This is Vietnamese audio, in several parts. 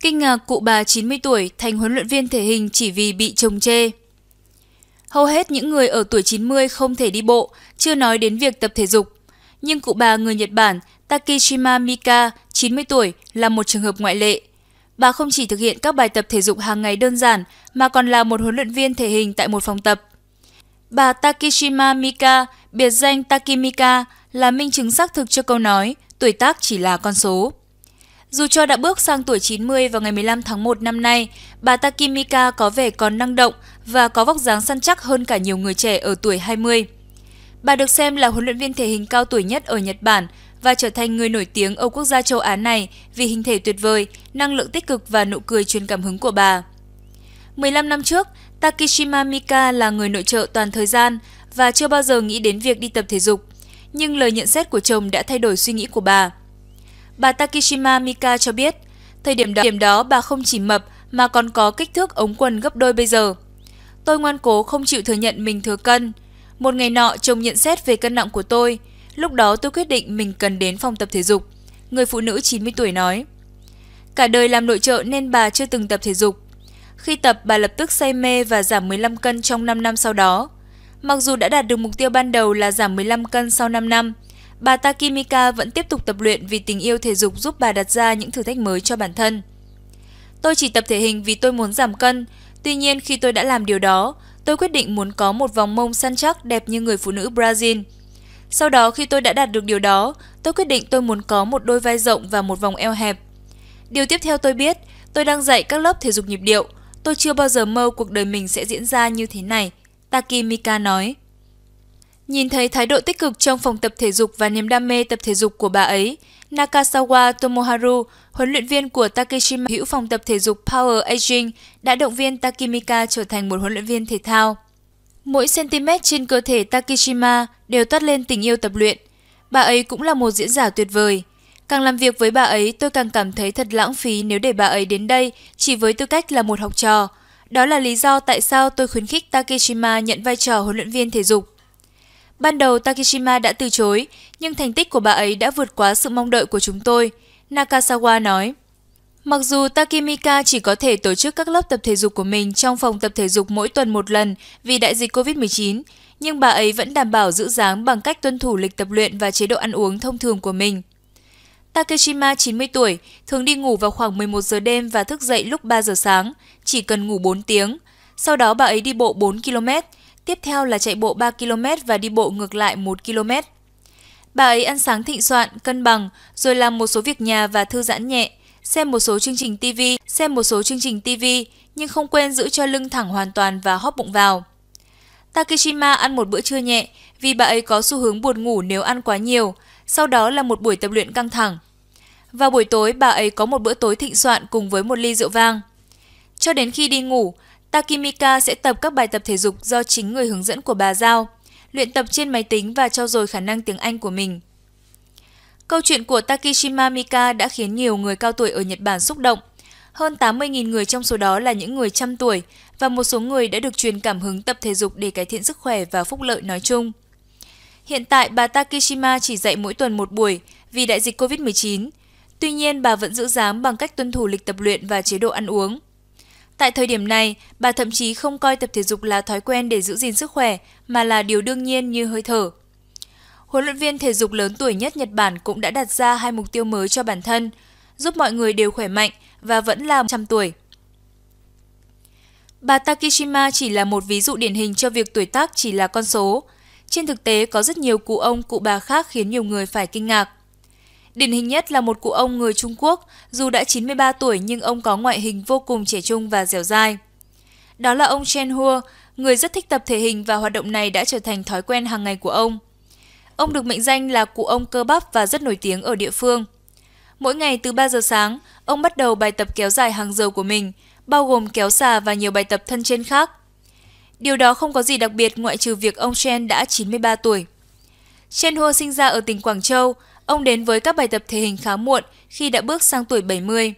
Kinh ngạc cụ bà 90 tuổi thành huấn luyện viên thể hình chỉ vì bị chồng chê. Hầu hết những người ở tuổi 90 không thể đi bộ, chưa nói đến việc tập thể dục. Nhưng cụ bà người Nhật Bản Takishima Mika, 90 tuổi, là một trường hợp ngoại lệ. Bà không chỉ thực hiện các bài tập thể dục hàng ngày đơn giản mà còn là một huấn luyện viên thể hình tại một phòng tập. Bà Takishima Mika, biệt danh Takimika, là minh chứng xác thực cho câu nói tuổi tác chỉ là con số. Dù cho đã bước sang tuổi 90 vào ngày 15 tháng 1 năm nay, bà Takimika có vẻ còn năng động và có vóc dáng săn chắc hơn cả nhiều người trẻ ở tuổi 20. Bà được xem là huấn luyện viên thể hình cao tuổi nhất ở Nhật Bản và trở thành người nổi tiếng ở quốc gia châu Á này vì hình thể tuyệt vời, năng lượng tích cực và nụ cười truyền cảm hứng của bà. 15 năm trước, Takishima Mika là người nội trợ toàn thời gian và chưa bao giờ nghĩ đến việc đi tập thể dục. Nhưng lời nhận xét của chồng đã thay đổi suy nghĩ của bà – Bà Takishima Mika cho biết, thời điểm đó, điểm đó bà không chỉ mập mà còn có kích thước ống quần gấp đôi bây giờ. Tôi ngoan cố không chịu thừa nhận mình thừa cân. Một ngày nọ chồng nhận xét về cân nặng của tôi, lúc đó tôi quyết định mình cần đến phòng tập thể dục. Người phụ nữ 90 tuổi nói. Cả đời làm nội trợ nên bà chưa từng tập thể dục. Khi tập, bà lập tức say mê và giảm 15 cân trong 5 năm sau đó. Mặc dù đã đạt được mục tiêu ban đầu là giảm 15 cân sau 5 năm, bà Takimika vẫn tiếp tục tập luyện vì tình yêu thể dục giúp bà đặt ra những thử thách mới cho bản thân. Tôi chỉ tập thể hình vì tôi muốn giảm cân, tuy nhiên khi tôi đã làm điều đó, tôi quyết định muốn có một vòng mông săn chắc đẹp như người phụ nữ Brazil. Sau đó khi tôi đã đạt được điều đó, tôi quyết định tôi muốn có một đôi vai rộng và một vòng eo hẹp. Điều tiếp theo tôi biết, tôi đang dạy các lớp thể dục nhịp điệu. Tôi chưa bao giờ mơ cuộc đời mình sẽ diễn ra như thế này, Takimika nói. Nhìn thấy thái độ tích cực trong phòng tập thể dục và niềm đam mê tập thể dục của bà ấy, Nakasawa Tomoharu, huấn luyện viên của Takeshima hữu phòng tập thể dục Power Aging, đã động viên Takimika trở thành một huấn luyện viên thể thao. Mỗi cm trên cơ thể Takishima đều toát lên tình yêu tập luyện. Bà ấy cũng là một diễn giả tuyệt vời. Càng làm việc với bà ấy, tôi càng cảm thấy thật lãng phí nếu để bà ấy đến đây chỉ với tư cách là một học trò. Đó là lý do tại sao tôi khuyến khích Takeshima nhận vai trò huấn luyện viên thể dục. Ban đầu Takishima đã từ chối, nhưng thành tích của bà ấy đã vượt quá sự mong đợi của chúng tôi, Nakasawa nói. Mặc dù Takemika chỉ có thể tổ chức các lớp tập thể dục của mình trong phòng tập thể dục mỗi tuần một lần vì đại dịch COVID-19, nhưng bà ấy vẫn đảm bảo giữ dáng bằng cách tuân thủ lịch tập luyện và chế độ ăn uống thông thường của mình. Takeshima 90 tuổi, thường đi ngủ vào khoảng 11 giờ đêm và thức dậy lúc 3 giờ sáng, chỉ cần ngủ 4 tiếng. Sau đó bà ấy đi bộ 4 km, tiếp theo là chạy bộ 3 km và đi bộ ngược lại 1 km. Bà ấy ăn sáng thịnh soạn, cân bằng, rồi làm một số việc nhà và thư giãn nhẹ, xem một số chương trình TV, xem một số chương trình TV, nhưng không quên giữ cho lưng thẳng hoàn toàn và hóp bụng vào. Takeshima ăn một bữa trưa nhẹ vì bà ấy có xu hướng buồn ngủ nếu ăn quá nhiều, sau đó là một buổi tập luyện căng thẳng. Vào buổi tối, bà ấy có một bữa tối thịnh soạn cùng với một ly rượu vang. Cho đến khi đi ngủ, Takimika sẽ tập các bài tập thể dục do chính người hướng dẫn của bà giao, luyện tập trên máy tính và trau dồi khả năng tiếng Anh của mình. Câu chuyện của Takishima Mika đã khiến nhiều người cao tuổi ở Nhật Bản xúc động. Hơn 80.000 người trong số đó là những người trăm tuổi và một số người đã được truyền cảm hứng tập thể dục để cải thiện sức khỏe và phúc lợi nói chung. Hiện tại, bà Takishima chỉ dạy mỗi tuần một buổi vì đại dịch COVID-19. Tuy nhiên, bà vẫn giữ dáng bằng cách tuân thủ lịch tập luyện và chế độ ăn uống. Tại thời điểm này, bà thậm chí không coi tập thể dục là thói quen để giữ gìn sức khỏe, mà là điều đương nhiên như hơi thở. Huấn luyện viên thể dục lớn tuổi nhất Nhật Bản cũng đã đặt ra hai mục tiêu mới cho bản thân, giúp mọi người đều khỏe mạnh và vẫn là trăm tuổi. Bà Takishima chỉ là một ví dụ điển hình cho việc tuổi tác chỉ là con số. Trên thực tế có rất nhiều cụ ông, cụ bà khác khiến nhiều người phải kinh ngạc. Điển hình nhất là một cụ ông người Trung Quốc, dù đã 93 tuổi nhưng ông có ngoại hình vô cùng trẻ trung và dẻo dai. Đó là ông Chen Hua, người rất thích tập thể hình và hoạt động này đã trở thành thói quen hàng ngày của ông. Ông được mệnh danh là cụ ông cơ bắp và rất nổi tiếng ở địa phương. Mỗi ngày từ 3 giờ sáng, ông bắt đầu bài tập kéo dài hàng giờ của mình, bao gồm kéo xà và nhiều bài tập thân trên khác. Điều đó không có gì đặc biệt ngoại trừ việc ông Chen đã 93 tuổi. Chen Ho sinh ra ở tỉnh Quảng Châu, ông đến với các bài tập thể hình khá muộn khi đã bước sang tuổi 70.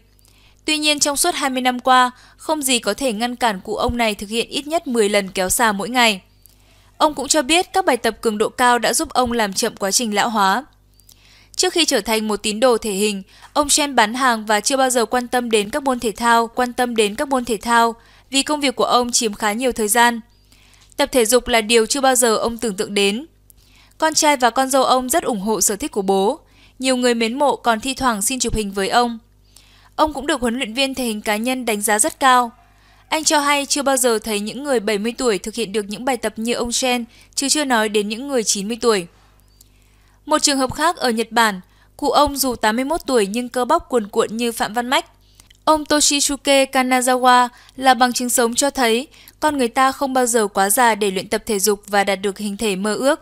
Tuy nhiên trong suốt 20 năm qua, không gì có thể ngăn cản cụ ông này thực hiện ít nhất 10 lần kéo xà mỗi ngày. Ông cũng cho biết các bài tập cường độ cao đã giúp ông làm chậm quá trình lão hóa. Trước khi trở thành một tín đồ thể hình, ông Chen bán hàng và chưa bao giờ quan tâm đến các môn thể thao, quan tâm đến các môn thể thao vì công việc của ông chiếm khá nhiều thời gian. Tập thể dục là điều chưa bao giờ ông tưởng tượng đến. Con trai và con dâu ông rất ủng hộ sở thích của bố. Nhiều người mến mộ còn thi thoảng xin chụp hình với ông. Ông cũng được huấn luyện viên thể hình cá nhân đánh giá rất cao. Anh cho hay chưa bao giờ thấy những người 70 tuổi thực hiện được những bài tập như ông Chen, chứ chưa nói đến những người 90 tuổi. Một trường hợp khác ở Nhật Bản, cụ ông dù 81 tuổi nhưng cơ bắp cuồn cuộn như Phạm Văn Mách. Ông Toshisuke Kanazawa là bằng chứng sống cho thấy con người ta không bao giờ quá già để luyện tập thể dục và đạt được hình thể mơ ước.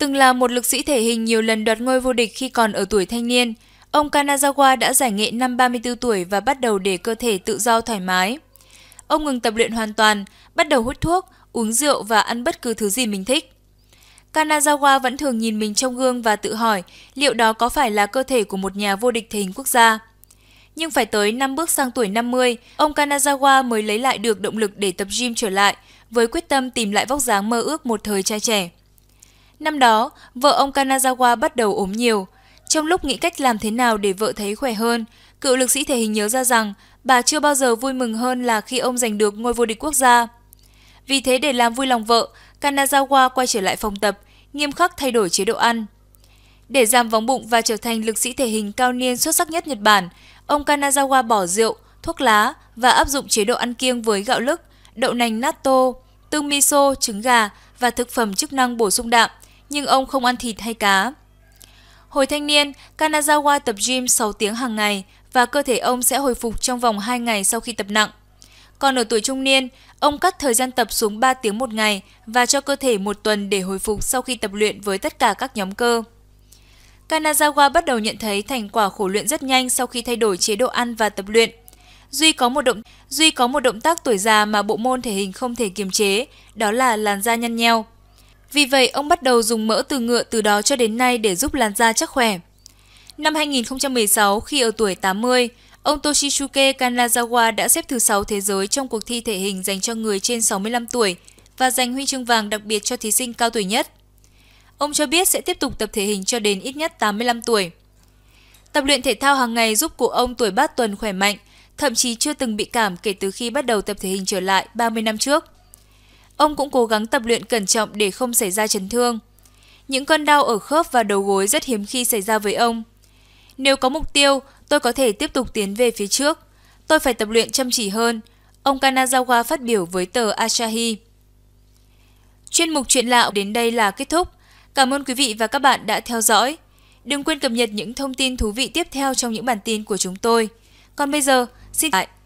Từng là một lực sĩ thể hình nhiều lần đoạt ngôi vô địch khi còn ở tuổi thanh niên, ông Kanazawa đã giải nghệ năm 34 tuổi và bắt đầu để cơ thể tự do thoải mái. Ông ngừng tập luyện hoàn toàn, bắt đầu hút thuốc, uống rượu và ăn bất cứ thứ gì mình thích. Kanazawa vẫn thường nhìn mình trong gương và tự hỏi liệu đó có phải là cơ thể của một nhà vô địch thể hình quốc gia. Nhưng phải tới năm bước sang tuổi 50, ông Kanazawa mới lấy lại được động lực để tập gym trở lại, với quyết tâm tìm lại vóc dáng mơ ước một thời trai trẻ. Năm đó, vợ ông Kanazawa bắt đầu ốm nhiều. Trong lúc nghĩ cách làm thế nào để vợ thấy khỏe hơn, cựu lực sĩ thể hình nhớ ra rằng bà chưa bao giờ vui mừng hơn là khi ông giành được ngôi vô địch quốc gia. Vì thế để làm vui lòng vợ, Kanazawa quay trở lại phòng tập, nghiêm khắc thay đổi chế độ ăn. Để giảm vòng bụng và trở thành lực sĩ thể hình cao niên xuất sắc nhất Nhật Bản, ông Kanazawa bỏ rượu, thuốc lá và áp dụng chế độ ăn kiêng với gạo lức, đậu nành natto, tương miso, trứng gà và thực phẩm chức năng bổ sung đạm nhưng ông không ăn thịt hay cá. Hồi thanh niên, Kanazawa tập gym 6 tiếng hàng ngày và cơ thể ông sẽ hồi phục trong vòng 2 ngày sau khi tập nặng. Còn ở tuổi trung niên, ông cắt thời gian tập xuống 3 tiếng một ngày và cho cơ thể một tuần để hồi phục sau khi tập luyện với tất cả các nhóm cơ. Kanazawa bắt đầu nhận thấy thành quả khổ luyện rất nhanh sau khi thay đổi chế độ ăn và tập luyện. Duy có một động Duy có một động tác tuổi già mà bộ môn thể hình không thể kiềm chế, đó là làn da nhăn nheo. Vì vậy, ông bắt đầu dùng mỡ từ ngựa từ đó cho đến nay để giúp làn da chắc khỏe. Năm 2016, khi ở tuổi 80, ông Toshisuke Kanazawa đã xếp thứ 6 thế giới trong cuộc thi thể hình dành cho người trên 65 tuổi và giành huy chương vàng đặc biệt cho thí sinh cao tuổi nhất. Ông cho biết sẽ tiếp tục tập thể hình cho đến ít nhất 85 tuổi. Tập luyện thể thao hàng ngày giúp cụ ông tuổi bát tuần khỏe mạnh, thậm chí chưa từng bị cảm kể từ khi bắt đầu tập thể hình trở lại 30 năm trước. Ông cũng cố gắng tập luyện cẩn trọng để không xảy ra chấn thương. Những cơn đau ở khớp và đầu gối rất hiếm khi xảy ra với ông. Nếu có mục tiêu, tôi có thể tiếp tục tiến về phía trước. Tôi phải tập luyện chăm chỉ hơn, ông Kanazawa phát biểu với tờ Asahi. Chuyên mục chuyện lạ đến đây là kết thúc. Cảm ơn quý vị và các bạn đã theo dõi. Đừng quên cập nhật những thông tin thú vị tiếp theo trong những bản tin của chúng tôi. Còn bây giờ, xin lại.